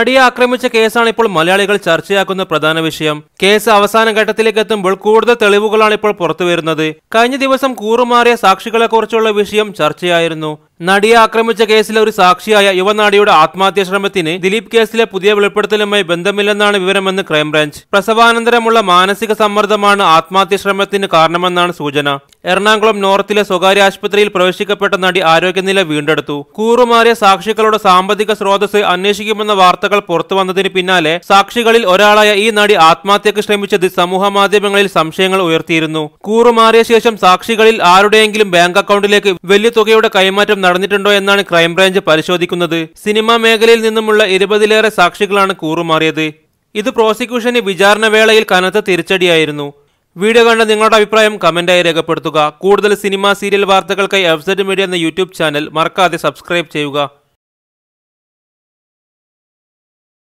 നടിയെ ആക്രമിച്ച കേസാണ് ഇപ്പോൾ മലയാളികൾ ചർച്ചയാക്കുന്ന പ്രധാന വിഷയം കേസ് അവസാന ഘട്ടത്തിലേക്ക് എത്തുമ്പോൾ കൂടുതൽ തെളിവുകളാണ് ഇപ്പോൾ പുറത്തുവരുന്നത് കഴിഞ്ഞ ദിവസം കൂറുമാറിയ സാക്ഷികളെക്കുറിച്ചുള്ള വിഷയം ചർച്ചയായിരുന്നു നടിയെ ആക്രമിച്ച കേസിലെ ഒരു സാക്ഷിയായ യുവനാടിയുടെ ആത്മഹത്യാ ശ്രമത്തിന് ദിലീപ് കേസിലെ പുതിയ വെളിപ്പെടുത്തലുമായി ബന്ധമില്ലെന്നാണ് വിവരമെന്ന് ക്രൈംബ്രാഞ്ച് പ്രസവാനന്തരമുള്ള മാനസിക സമ്മർദ്ദമാണ് ആത്മഹത്യാ ശ്രമത്തിന് കാരണമെന്നാണ് സൂചന എറണാകുളം നോർത്തിലെ സ്വകാര്യ ആശുപത്രിയിൽ പ്രവേശിക്കപ്പെട്ട നടി ആരോഗ്യനില വീണ്ടെടുത്തു കൂറുമാറിയ സാക്ഷികളുടെ സാമ്പത്തിക സ്രോതസ് അന്വേഷിക്കുമെന്ന വാർത്തകൾ പുറത്തു വന്നതിന് പിന്നാലെ സാക്ഷികളിൽ ഒരാളായ ഈ നടി ആത്മഹത്യക്ക് ശ്രമിച്ചത് സമൂഹ മാധ്യമങ്ങളിൽ സംശയങ്ങൾ ഉയർത്തിയിരുന്നു കൂറുമാറിയ ശേഷം സാക്ഷികളിൽ ആരുടെയെങ്കിലും ബാങ്ക് അക്കൗണ്ടിലേക്ക് വലിയ തുകയുടെ കൈമാറ്റം നടന്നിട്ടുണ്ടോ എന്നാണ് ക്രൈംബ്രാഞ്ച് പരിശോധിക്കുന്നത് സിനിമാ മേഖലയിൽ നിന്നുമുള്ള ഇരുപതിലേറെ സാക്ഷികളാണ് കൂറുമാറിയത് ഇത് പ്രോസിക്യൂഷന് വിചാരണ വേളയിൽ കനത്ത തിരിച്ചടിയായിരുന്നു വീഡിയോ കണ്ട നിങ്ങളുടെ അഭിപ്രായം കമന്റായി രേഖപ്പെടുത്തുക കൂടുതൽ സിനിമ സീരിയൽ വാർത്തകൾക്കായി എഫ്സെഡ് മീഡിയ എന്ന യൂട്യൂബ് ചാനൽ മറക്കാതെ സബ്സ്ക്രൈബ് ചെയ്യുക